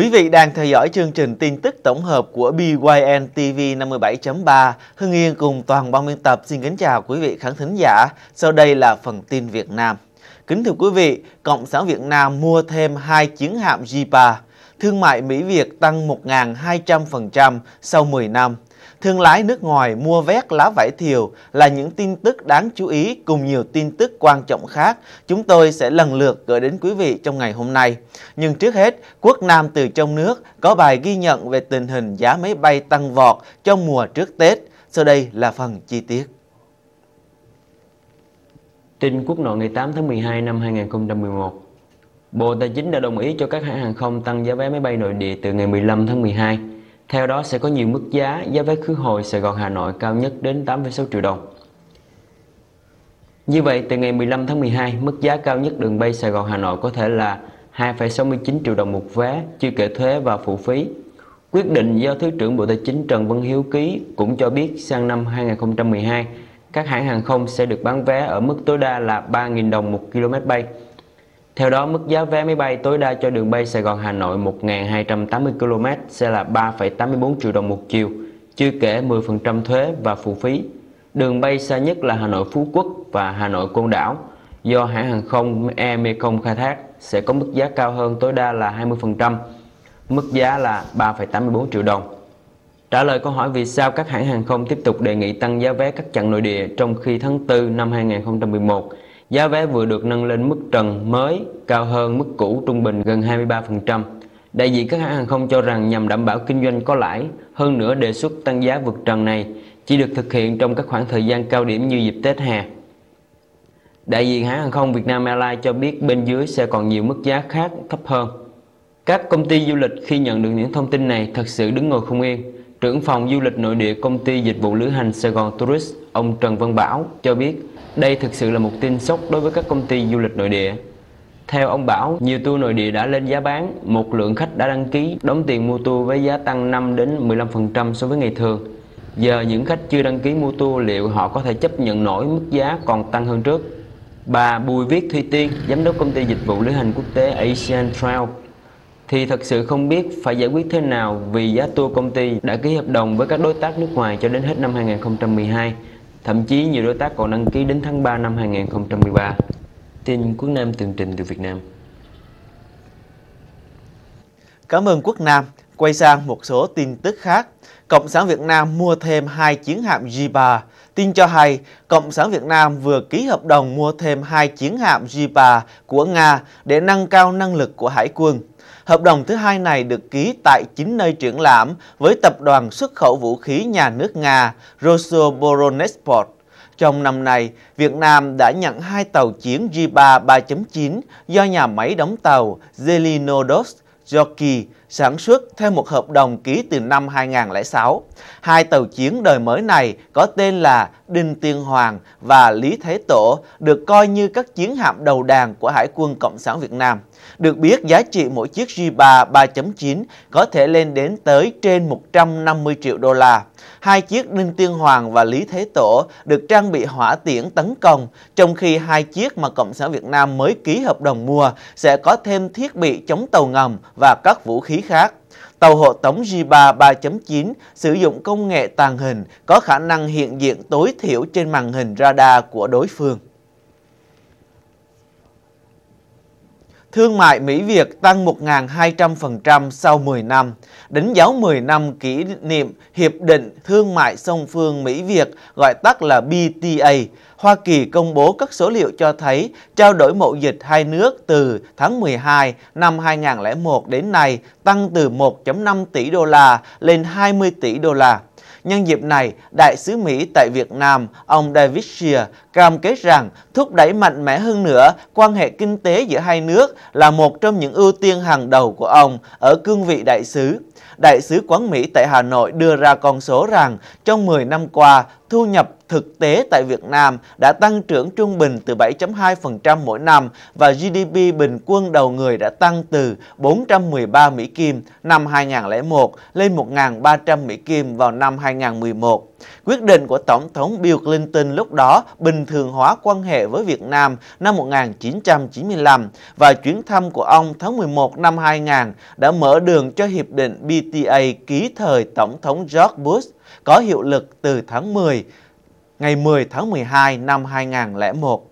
Quý vị đang theo dõi chương trình tin tức tổng hợp của BYN TV 57.3 Hưng Yên cùng toàn ban biên tập xin kính chào quý vị khán thính giả. Sau đây là phần tin Việt Nam. Kính thưa quý vị, Cộng sản Việt Nam mua thêm hai chiến hạm Jipa. Thương mại Mỹ-Việt tăng 1.200% sau 10 năm thương lái nước ngoài mua vét lá vải thiều là những tin tức đáng chú ý cùng nhiều tin tức quan trọng khác chúng tôi sẽ lần lượt gửi đến quý vị trong ngày hôm nay. Nhưng trước hết, Quốc Nam từ trong nước có bài ghi nhận về tình hình giá máy bay tăng vọt trong mùa trước Tết. Sau đây là phần chi tiết. Tin quốc nội ngày 8 tháng 12 năm 2011, Bộ Tài chính đã đồng ý cho các hãng hàng không tăng giá vé máy bay nội địa từ ngày 15 tháng 12 theo đó sẽ có nhiều mức giá, giá vé khứ hồi Sài Gòn Hà Nội cao nhất đến 8,6 triệu đồng. Như vậy, từ ngày 15 tháng 12, mức giá cao nhất đường bay Sài Gòn Hà Nội có thể là 2,69 triệu đồng một vé, chưa kể thuế và phụ phí. Quyết định do Thứ trưởng Bộ Tài chính Trần Văn Hiếu ký cũng cho biết sang năm 2012, các hãng hàng không sẽ được bán vé ở mức tối đa là 3.000 đồng một km bay. Theo đó, mức giá vé máy bay tối đa cho đường bay Sài Gòn Hà Nội 1.280 km sẽ là 3,84 triệu đồng một chiều, chưa kể 10% thuế và phụ phí. Đường bay xa nhất là Hà Nội Phú Quốc và Hà Nội Côn Đảo, do hãng hàng không Air e Mekong khai thác sẽ có mức giá cao hơn tối đa là 20%, mức giá là 3,84 triệu đồng. Trả lời câu hỏi vì sao các hãng hàng không tiếp tục đề nghị tăng giá vé các chặng nội địa trong khi tháng 4 năm 2011 Giá vé vừa được nâng lên mức trần mới cao hơn mức cũ trung bình gần 23%. Đại diện các hãng hàng không cho rằng nhằm đảm bảo kinh doanh có lãi, hơn nữa đề xuất tăng giá vượt trần này chỉ được thực hiện trong các khoảng thời gian cao điểm như dịp Tết hè. Đại diện hãng hàng không Việt Nam Airlines cho biết bên dưới sẽ còn nhiều mức giá khác thấp hơn. Các công ty du lịch khi nhận được những thông tin này thật sự đứng ngồi không yên. Trưởng phòng du lịch nội địa công ty dịch vụ lữ hành Sài Gòn Tourist, ông Trần Văn Bảo cho biết đây thực sự là một tin sốc đối với các công ty du lịch nội địa. Theo ông Bảo, nhiều tour nội địa đã lên giá bán, một lượng khách đã đăng ký đóng tiền mua tour với giá tăng 5 đến 15% so với ngày thường. Giờ những khách chưa đăng ký mua tour liệu họ có thể chấp nhận nổi mức giá còn tăng hơn trước? Bà Bùi Viết Thuy Tiên, giám đốc công ty dịch vụ lữ hành quốc tế Asian Travel thì thật sự không biết phải giải quyết thế nào vì giá tour công ty đã ký hợp đồng với các đối tác nước ngoài cho đến hết năm 2012, thậm chí nhiều đối tác còn đăng ký đến tháng 3 năm 2013. Tin Quốc Nam tường trình từ Việt Nam. Cảm ơn Quốc Nam. Quay sang một số tin tức khác. Cộng sản Việt Nam mua thêm hai chiến hạm J-3. Tin cho hay, Cộng sản Việt Nam vừa ký hợp đồng mua thêm hai chiến hạm J-3 của Nga để nâng cao năng lực của hải quân. Hợp đồng thứ hai này được ký tại chính nơi triển lãm với Tập đoàn Xuất khẩu Vũ khí Nhà nước Nga Rosoboronexport. Trong năm nay, Việt Nam đã nhận hai tàu chiến G3 3.9 do nhà máy đóng tàu Zelinodos Yorkie sản xuất theo một hợp đồng ký từ năm 2006. Hai tàu chiến đời mới này có tên là Đinh Tiên Hoàng và Lý Thế Tổ được coi như các chiến hạm đầu đàn của Hải quân Cộng sản Việt Nam. Được biết giá trị mỗi chiếc J3 3.9 có thể lên đến tới trên 150 triệu đô la. Hai chiếc Đinh Tiên Hoàng và Lý Thế Tổ được trang bị hỏa tiễn tấn công, trong khi hai chiếc mà Cộng sản Việt Nam mới ký hợp đồng mua sẽ có thêm thiết bị chống tàu ngầm và các vũ khí khác. Tàu hộ tống J3 3.9 sử dụng công nghệ tàng hình có khả năng hiện diện tối thiểu trên màn hình radar của đối phương. Thương mại Mỹ-Việt tăng 1.200% sau 10 năm, đánh dấu 10 năm kỷ niệm Hiệp định Thương mại Song phương Mỹ-Việt gọi tắt là BTA, Hoa Kỳ công bố các số liệu cho thấy trao đổi mậu dịch hai nước từ tháng 12 năm 2001 đến nay tăng từ 1.5 tỷ đô la lên 20 tỷ đô la. Nhân dịp này, Đại sứ Mỹ tại Việt Nam, ông David Shear cam kết rằng thúc đẩy mạnh mẽ hơn nữa quan hệ kinh tế giữa hai nước là một trong những ưu tiên hàng đầu của ông ở cương vị đại sứ. Đại sứ quán Mỹ tại Hà Nội đưa ra con số rằng trong 10 năm qua, thu nhập thực tế tại Việt Nam đã tăng trưởng trung bình từ 7.2% mỗi năm và GDP bình quân đầu người đã tăng từ 413 Mỹ Kim năm 2001 lên 1.300 Mỹ Kim vào năm 2011. Quyết định của Tổng thống Bill Clinton lúc đó bình thường hóa quan hệ với Việt Nam năm 1995 và chuyến thăm của ông tháng 11 năm 2000 đã mở đường cho Hiệp định BTA ký thời Tổng thống George Bush có hiệu lực từ tháng 10, ngày 10 tháng 12 năm 2001.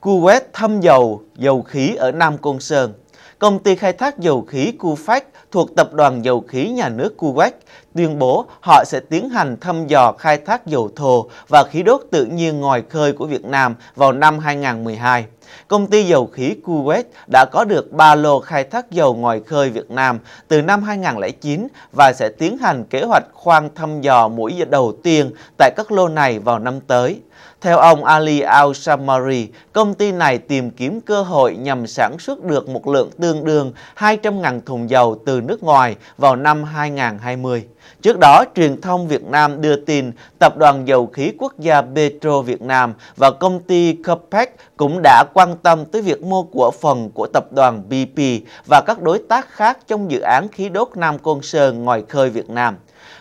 Kuwait thăm dầu, dầu khí ở Nam Côn Sơn công ty khai thác dầu khí Kuwait thuộc Tập đoàn Dầu khí Nhà nước Kuwait tuyên bố họ sẽ tiến hành thăm dò khai thác dầu thô và khí đốt tự nhiên ngoài khơi của Việt Nam vào năm 2012. Công ty dầu khí Kuwait đã có được ba lô khai thác dầu ngoài khơi Việt Nam từ năm 2009 và sẽ tiến hành kế hoạch khoan thăm dò mũi đầu tiên tại các lô này vào năm tới. Theo ông Ali Al-Samari, công ty này tìm kiếm cơ hội nhằm sản xuất được một lượng tương đương 200.000 thùng dầu từ nước ngoài vào năm 2020. Trước đó, truyền thông Việt Nam đưa tin Tập đoàn Dầu khí Quốc gia Petro Việt Nam và công ty COPEC cũng đã quan tâm tới việc mua cổ phần của tập đoàn BP và các đối tác khác trong dự án khí đốt Nam Côn Sơn ngoài khơi Việt Nam.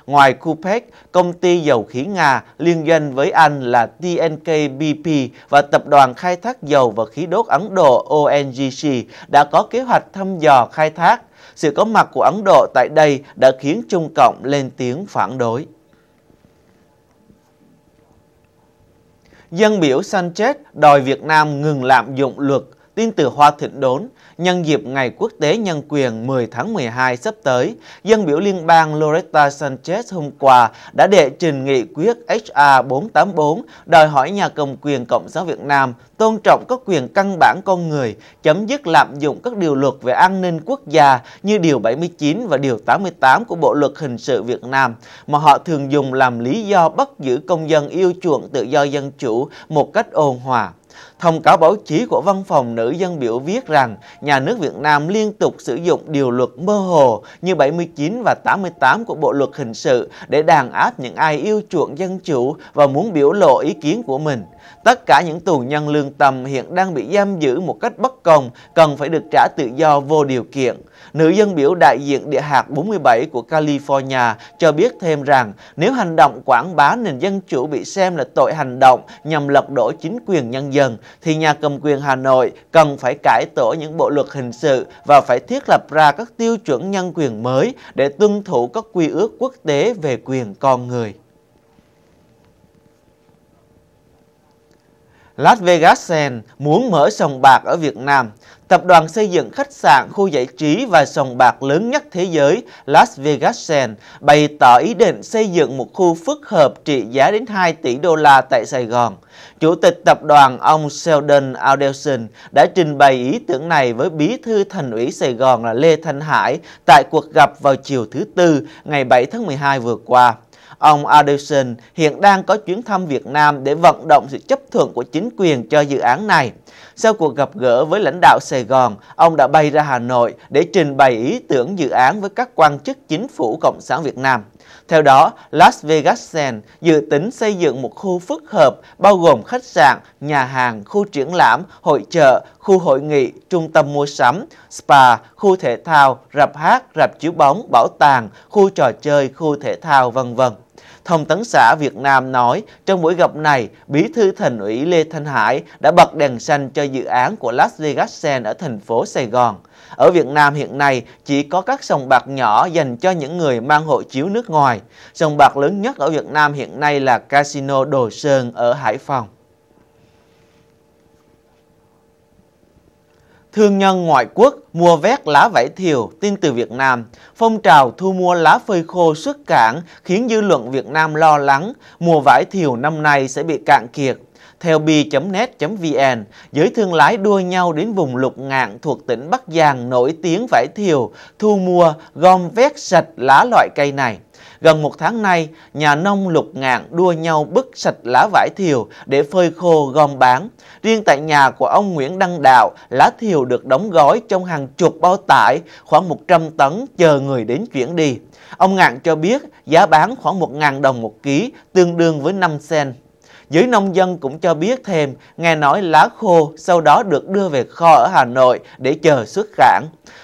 Ngoài Cupec, công ty dầu khí Nga liên doanh với Anh là TNK-BP và Tập đoàn Khai thác Dầu và Khí đốt Ấn Độ ONGC đã có kế hoạch thăm dò khai thác. Sự có mặt của Ấn Độ tại đây đã khiến Trung Cộng lên tiếng phản đối. Dân biểu Sanchez đòi Việt Nam ngừng lạm dụng luật Tin từ Hoa Thịnh Đốn, nhân dịp Ngày Quốc tế Nhân quyền 10 tháng 12 sắp tới, dân biểu liên bang Loretta Sanchez hôm qua đã đệ trình nghị quyết HR 484 đòi hỏi nhà cầm quyền Cộng sản Việt Nam tôn trọng các quyền căn bản con người, chấm dứt lạm dụng các điều luật về an ninh quốc gia như Điều 79 và Điều 88 của Bộ Luật Hình sự Việt Nam mà họ thường dùng làm lý do bắt giữ công dân yêu chuộng tự do dân chủ một cách ôn hòa. Thông cáo báo chí của Văn phòng Nữ dân biểu viết rằng nhà nước Việt Nam liên tục sử dụng điều luật mơ hồ như 79 và 88 của Bộ Luật Hình sự để đàn áp những ai yêu chuộng dân chủ và muốn biểu lộ ý kiến của mình. Tất cả những tù nhân lương tâm hiện đang bị giam giữ một cách bất công cần phải được trả tự do vô điều kiện. Nữ dân biểu đại diện địa hạt 47 của California cho biết thêm rằng nếu hành động quảng bá nền dân chủ bị xem là tội hành động nhằm lật đổ chính quyền nhân dân thì nhà cầm quyền Hà Nội cần phải cải tổ những bộ luật hình sự và phải thiết lập ra các tiêu chuẩn nhân quyền mới để tuân thủ các quy ước quốc tế về quyền con người. Las Vegas Sen muốn mở sòng bạc ở Việt Nam tập đoàn xây dựng khách sạn, khu giải trí và sòng bạc lớn nhất thế giới Las Vegas Sands bày tỏ ý định xây dựng một khu phức hợp trị giá đến 2 tỷ đô la tại Sài Gòn. Chủ tịch tập đoàn ông Sheldon Adelson đã trình bày ý tưởng này với bí thư thành ủy Sài Gòn là Lê Thanh Hải tại cuộc gặp vào chiều thứ Tư ngày 7 tháng 12 vừa qua. Ông Adelson hiện đang có chuyến thăm Việt Nam để vận động sự chấp thuận của chính quyền cho dự án này. Sau cuộc gặp gỡ với lãnh đạo Sài Gòn, ông đã bay ra Hà Nội để trình bày ý tưởng dự án với các quan chức chính phủ Cộng sản Việt Nam. Theo đó, Las Vegas Sen dự tính xây dựng một khu phức hợp bao gồm khách sạn, nhà hàng, khu triển lãm, hội chợ, khu hội nghị, trung tâm mua sắm, spa, khu thể thao, rạp hát, rạp chiếu bóng, bảo tàng, khu trò chơi, khu thể thao, vân vân. Thông tấn xã Việt Nam nói trong buổi gặp này, Bí thư Thành ủy Lê Thanh Hải đã bật đèn xanh cho dự án của Las Vegas Sen ở thành phố Sài Gòn. Ở Việt Nam hiện nay chỉ có các sòng bạc nhỏ dành cho những người mang hộ chiếu nước ngoài. Sòng bạc lớn nhất ở Việt Nam hiện nay là Casino Đồ Sơn ở Hải Phòng. Thương nhân ngoại quốc mua vét lá vải thiều tin từ Việt Nam, phong trào thu mua lá phơi khô xuất cảng khiến dư luận Việt Nam lo lắng mùa vải thiều năm nay sẽ bị cạn kiệt. Theo bi.net.vn, giới thương lái đua nhau đến vùng lục ngạn thuộc tỉnh Bắc Giang nổi tiếng vải thiều, thu mua, gom vét sạch lá loại cây này. Gần một tháng nay, nhà nông lục ngạn đua nhau bứt sạch lá vải thiều để phơi khô gom bán. Riêng tại nhà của ông Nguyễn Đăng Đạo, lá thiều được đóng gói trong hàng chục bao tải khoảng 100 tấn chờ người đến chuyển đi. Ông Ngạn cho biết giá bán khoảng 1.000 đồng một ký, tương đương với 5 sen. Giới nông dân cũng cho biết thêm, nghe nói lá khô sau đó được đưa về kho ở Hà Nội để chờ xuất cảng.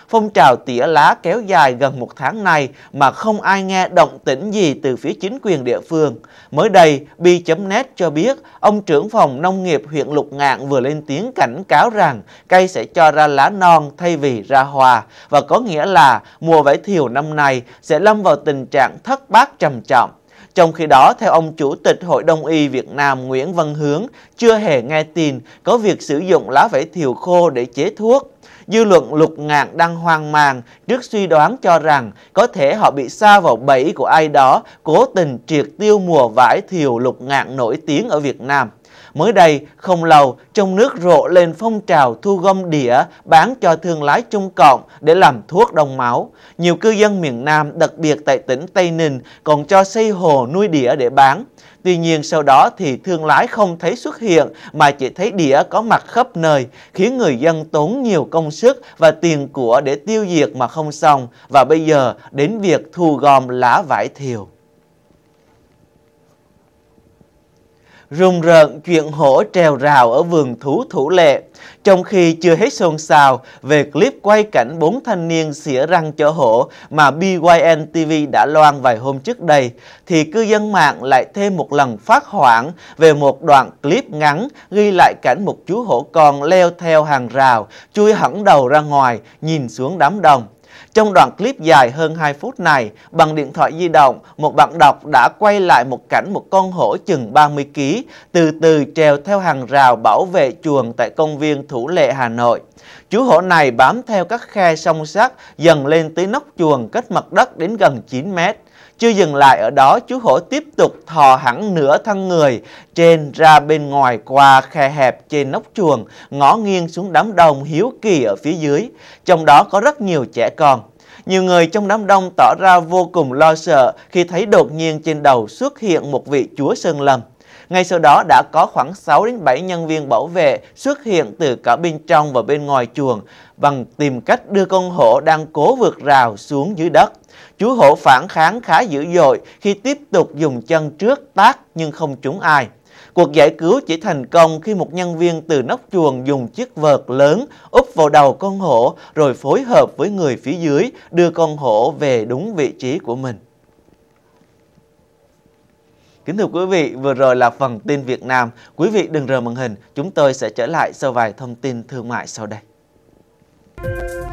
Phong trào tỉa lá kéo dài gần một tháng nay mà không ai nghe động tĩnh gì từ phía chính quyền địa phương. Mới đây, Bi.net cho biết ông trưởng phòng nông nghiệp huyện Lục Ngạn vừa lên tiếng cảnh cáo rằng cây sẽ cho ra lá non thay vì ra hoa và có nghĩa là mùa vải thiều năm nay sẽ lâm vào tình trạng thất bát trầm trọng. Trong khi đó, theo ông Chủ tịch Hội Đông y Việt Nam Nguyễn Văn Hướng, chưa hề nghe tin có việc sử dụng lá vải thiều khô để chế thuốc. Dư luận lục ngạn đang hoang mang trước suy đoán cho rằng có thể họ bị xa vào bẫy của ai đó cố tình triệt tiêu mùa vải thiều lục ngạn nổi tiếng ở Việt Nam. Mới đây, không lâu, trong nước rộ lên phong trào thu gom đĩa bán cho thương lái Trung Cộng để làm thuốc đông máu. Nhiều cư dân miền Nam, đặc biệt tại tỉnh Tây Ninh, còn cho xây hồ nuôi đĩa để bán. Tuy nhiên sau đó thì thương lái không thấy xuất hiện mà chỉ thấy đĩa có mặt khắp nơi, khiến người dân tốn nhiều công sức và tiền của để tiêu diệt mà không xong và bây giờ đến việc thu gom lá vải thiều. rùng rợn chuyện hổ trèo rào ở vườn thú Thủ Lệ, trong khi chưa hết xôn xao về clip quay cảnh bốn thanh niên xỉa răng cho hổ mà BYN TV đã loan vài hôm trước đây, thì cư dân mạng lại thêm một lần phát hoảng về một đoạn clip ngắn ghi lại cảnh một chú hổ con leo theo hàng rào, chui hẳn đầu ra ngoài, nhìn xuống đám đồng trong đoạn clip dài hơn 2 phút này, bằng điện thoại di động, một bạn đọc đã quay lại một cảnh một con hổ chừng 30 kg từ từ trèo theo hàng rào bảo vệ chuồng tại công viên Thủ Lệ Hà Nội. Chú hổ này bám theo các khe song sắt dần lên tới nóc chuồng cách mặt đất đến gần 9 mét. Chưa dừng lại ở đó, chú hổ tiếp tục thò hẳn nửa thân người trên ra bên ngoài qua khe hẹp trên nóc chuồng, ngó nghiêng xuống đám đông hiếu kỳ ở phía dưới. Trong đó có rất nhiều trẻ con. Nhiều người trong đám đông tỏ ra vô cùng lo sợ khi thấy đột nhiên trên đầu xuất hiện một vị chúa Sơn Lâm. Ngay sau đó đã có khoảng 6 đến 7 nhân viên bảo vệ xuất hiện từ cả bên trong và bên ngoài chuồng bằng tìm cách đưa con hổ đang cố vượt rào xuống dưới đất. Chú hổ phản kháng khá dữ dội khi tiếp tục dùng chân trước tác nhưng không trúng ai. Cuộc giải cứu chỉ thành công khi một nhân viên từ nóc chuồng dùng chiếc vợt lớn úp vào đầu con hổ rồi phối hợp với người phía dưới đưa con hổ về đúng vị trí của mình. Kính thưa quý vị, vừa rồi là phần tin Việt Nam. Quý vị đừng rời màn hình, chúng tôi sẽ trở lại sau vài thông tin thương mại sau đây.